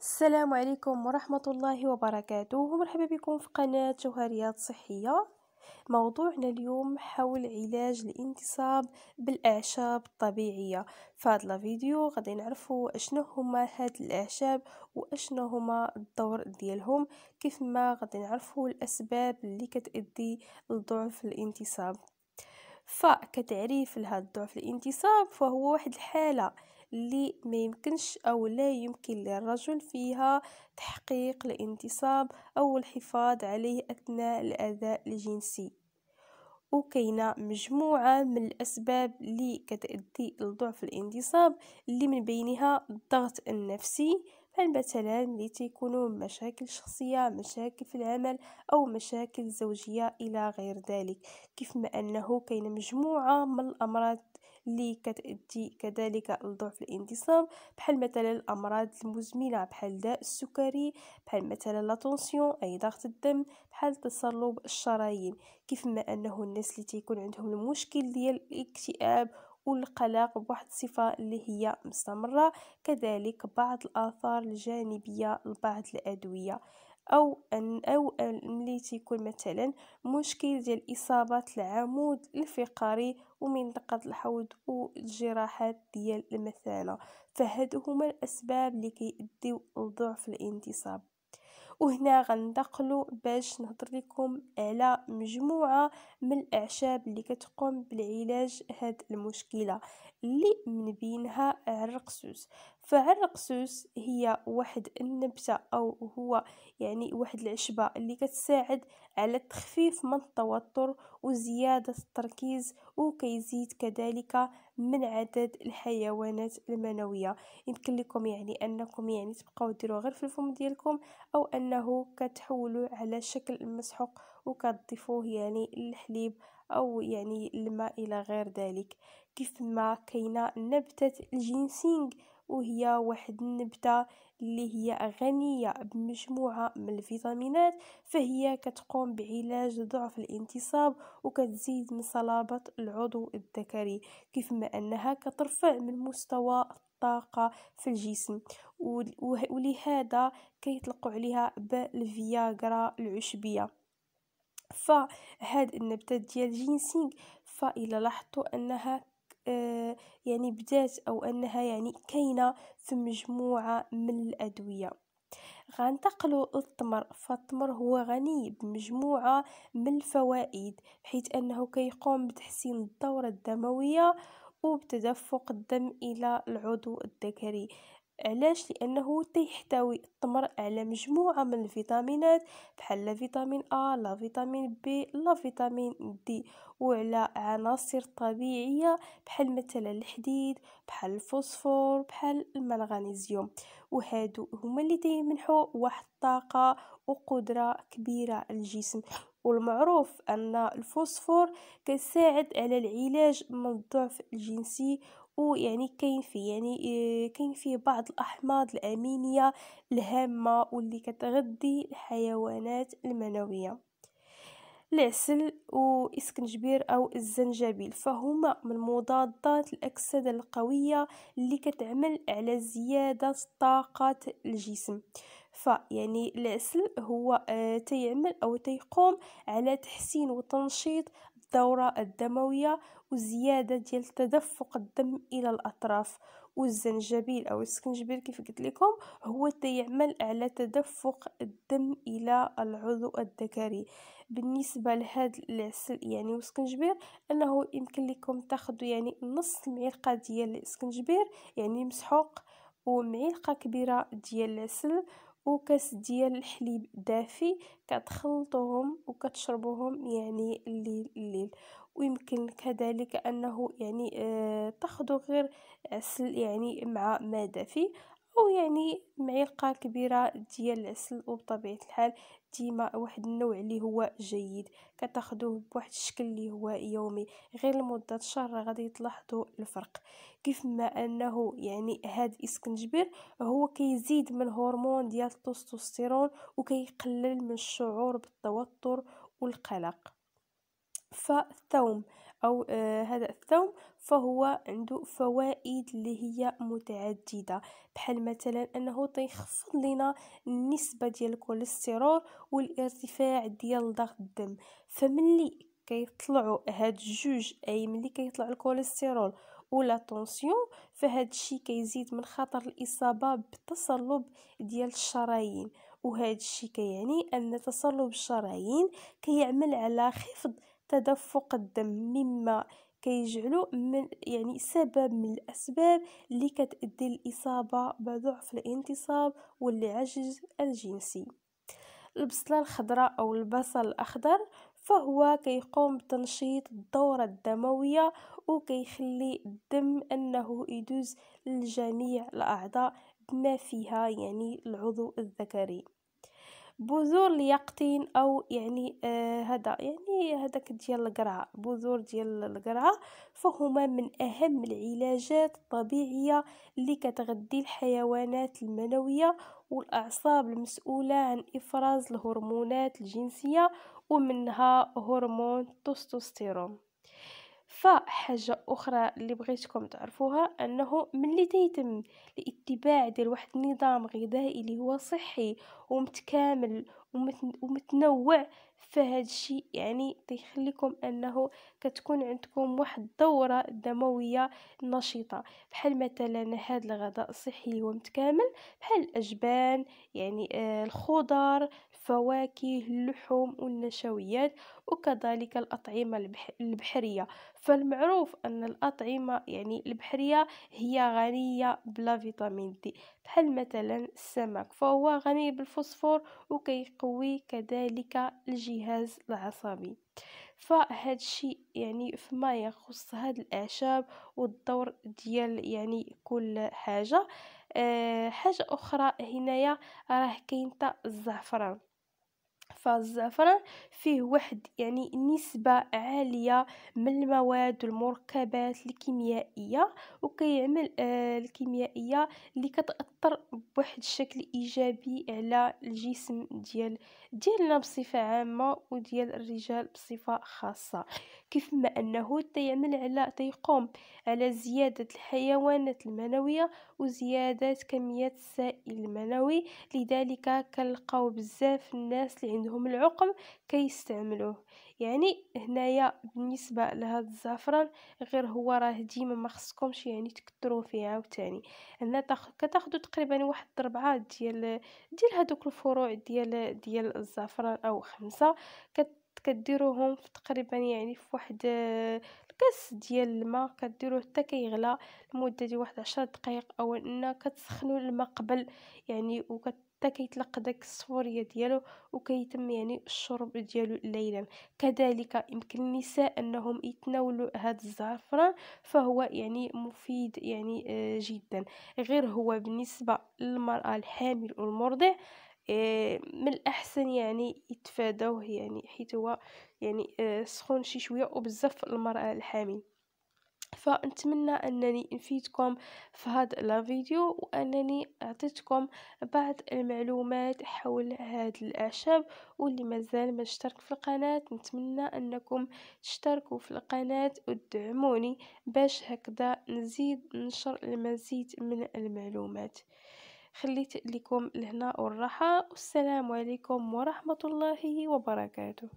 السلام عليكم ورحمة الله وبركاته مرحبا بكم في قناة جوهريات صحية موضوعنا اليوم حول علاج الانتصاب بالأعشاب الطبيعية في هذا الفيديو غادي نعرفوا اشنو هما هاد الأعشاب واشنو هما الدور ديالهم كيف ما غادي نعرفوا الأسباب اللي كتأدي لضعف الانتصاب فكتعريف لهذا الضعف الانتصاب فهو واحد الحالة اللي ما يمكنش او لا يمكن للرجل فيها تحقيق الانتصاب او الحفاظ عليه اثناء الاذى الجنسي وكاينه مجموعه من الاسباب اللي كتأدي لضعف الانتصاب اللي من بينها الضغط النفسي بحال مثلا اللي تيكونوا مشاكل شخصيه مشاكل في العمل او مشاكل زوجيه الى غير ذلك كيف ما انه كاين مجموعه من الامراض اللي كتأدي كذلك لضعف الانتصاب بحال مثلا الأمراض المزمنة بحال داء السكري بحال مثلا لاطونسيون أي ضغط الدم بحال تصلب الشرايين كيف ما أنه الناس اللي تيكون عندهم المشكل ديال الاكتئاب والقلق بواحد الصفة اللي هي مستمرة كذلك بعض الآثار الجانبية لبعض الأدوية او ان او ملي تيكون مثلا مشكل ديال اصابه العمود الفقري ومنطقه الحوض والجراحات ديال المثانه فهادو هما الاسباب اللي كيؤديو لضعف الانتصاب وهنا غندخلو باش نهضر لكم على مجموعه من الاعشاب اللي كتقوم بالعلاج هاد المشكله اللي من بينها عرقسوس فعرقسوس هي واحد النبته او هو يعني واحد العشبه اللي كتساعد على التخفيف من التوتر وزياده التركيز وكيزيد كذلك من عدد الحيوانات المنويه يمكن لكم يعني انكم يعني تبقاو ديروا غير في الفم ديالكم او انه كتحولوا على شكل مسحوق وكتضيفوه يعني الحليب او يعني الماء الى غير ذلك كيف ما كاينه نبته الجينسينغ وهي واحد النبتة اللي هي غنية بمجموعة من الفيتامينات فهي كتقوم بعلاج ضعف الانتصاب وكتزيد من صلابة العضو الذكري كيفما أنها كترفع من مستوى الطاقة في الجسم ولهذا كيطلقوا عليها بالفياغرا العشبية فهاد النبتة ديال جينسينغ فإلا لاحظتوا أنها آه، يعني بدات او انها يعني كاينه في مجموعه من الادويه غنتقلوا للتمر فالتمر هو غني بمجموعه من الفوائد حيث انه كيقوم بتحسين الدوره الدمويه وبتدفق الدم الى العضو الذكري علاش لانه تيحتوي التمر على مجموعه من الفيتامينات بحال لا فيتامين ا لا فيتامين بي لا فيتامين دي وعلى عناصر طبيعيه بحال مثلا الحديد بحال الفوسفور بحال المغنيسيوم وهادو هما اللي تيمنحوا واحد الطاقه وقدره كبيره للجسم والمعروف ان الفوسفور كيساعد على العلاج من الضعف الجنسي ويعني كاين فيه يعني آه، كاين فيه بعض الاحماض الامينيه الهامه واللي كتغذي الحيوانات المنويه العسل واسكنجبير او الزنجبيل فهما من مضادات الاكسده القويه اللي كتعمل على زياده طاقه الجسم فيعني العسل هو آه، تيعمل او تيقوم على تحسين وتنشيط الدورة الدموية وزيادة ديال تدفق الدم الى الاطراف والزنجبيل او السكنجبير كيف قلت لكم هو تيعمل على تدفق الدم الى العضو الذكري بالنسبه لهاد العسل يعني والسكنجبير انه يمكن لكم تاخذوا يعني نص معلقه ديال السكنجبير يعني مسحوق ومعلقه كبيره ديال العسل وكاس ديال الحليب دافي كتخلطوهم وكتشربوهم يعني الليل الليل ويمكن كذلك انه يعني آه تاخذوا غير عسل يعني مع ما دافي أو يعني معلقة كبيرة ديال العسل وبطبيعة الحال ديما واحد النوع اللي هو جيد كتاخذوه بواحد الشكل اللي هو يومي غير لمدة شهر غادي تلاحظوا الفرق كيف ما انه يعني هاد اسكنجبير هو كيزيد من هرمون ديال التستوستيرون وكيقلل من الشعور بالتوتر والقلق فالثوم أو آه، هذا الثوم فهو عنده فوائد اللي هي متعددة بحال مثلا أنه تيخفض لنا النسبة ديال الكوليسترول والارتفاع ديال ضغط الدم فملي كيطلعوا هاد الجوج اي ملي كيطلع الكوليسترول ولا طونسيون فهاد الشيء كيزيد من خطر الاصابه بتصلب ديال الشرايين وهذا الشيء كيعني ان تصلب الشرايين كيعمل على خفض تدفق الدم مما كيجعلو من يعني سبب من الاسباب اللي كتؤدي للاصابه بضعف الانتصاب والعجز الجنسي البصله الخضراء او البصل الاخضر فهو كيقوم بتنشيط الدورة الدموية وكيخلي الدم أنه يدوز لجميع الأعضاء بما فيها يعني العضو الذكري بذور اليقطين او يعني آه، هذا آه يعني هذاك ديال القرعه بذور ديال القرعه فهما من اهم العلاجات الطبيعيه اللي كتغذي الحيوانات المنويه والاعصاب المسؤوله عن افراز الهرمونات الجنسيه ومنها هرمون التستوستيرون فحاجه اخرى اللي بغيتكم تعرفوها انه ملي تيتم الاتباع ديال واحد النظام غذائي اللي هو صحي ومتكامل ومتنوع فهاد الشيء يعني تيخليكم انه كتكون عندكم واحد الدوره دمويه نشطه بحال مثلا هاد الغداء الصحي ومتكامل متكامل بحال الاجبان يعني آه الخضر الفواكه اللحوم والنشويات وكذلك الأطعمة البحرية فالمعروف أن الأطعمة يعني البحرية هي غنية بلا فيتامين دي بحال مثلا السمك فهو غني بالف... الفوسفور وكيقوي كذلك الجهاز العصبي فهذا الشيء يعني فيما يخص هاد الاعشاب والدور ديال يعني كل حاجه أه حاجه اخرى هنايا راه كاين الزعفران حفاظ الزعفران فيه واحد يعني نسبة عالية من المواد والمركبات الكيميائية وكيعمل آه الكيميائية اللي كتأثر بواحد الشكل إيجابي على الجسم ديال ديالنا بصفة عامة وديال الرجال بصفة خاصة كيف ما أنه تيعمل على تيقوم على زيادة الحيوانات المنوية وزيادة كمية السائل المنوي لذلك كنلقاو بزاف الناس اللي عندهم عندهم العقم كيستعملوه يعني هنايا بالنسبه لهذا الزعفران غير هو راه ديما ما خصكمش يعني تكثروا فيه عاوتاني هنا كتاخذوا تقريبا واحد ربعه ديال ديال هذوك الفروع ديال ديال الزعفران او خمسه كديروهم في تقريبا يعني في واحد الكاس ديال الماء كديروه حتى كيغلى لمده ديال واحد 10 دقائق او ان كتسخنوا الماء قبل يعني وكت حتى كيتلقى داك الصفوريه ديالو وكيتم يعني الشرب ديالو ليلا كذلك يمكن النساء انهم يتناولوا هذا الزعفران فهو يعني مفيد يعني آه، جدا غير هو بالنسبه للمراه الحامل والمرضع آه، من الاحسن يعني يتفادوه يعني حيت هو يعني آه، سخون شي شويه وبزاف المراه الحامل فنتمنى انني نفيدكم في هذا الفيديو وانني اعطيتكم بعض المعلومات حول هذا الاعشاب واللي مازال ما اشترك في القناه نتمنى انكم تشتركوا في القناه وتدعموني باش هكذا نزيد نشر المزيد من المعلومات خليت لكم الهنا والراحه والسلام عليكم ورحمه الله وبركاته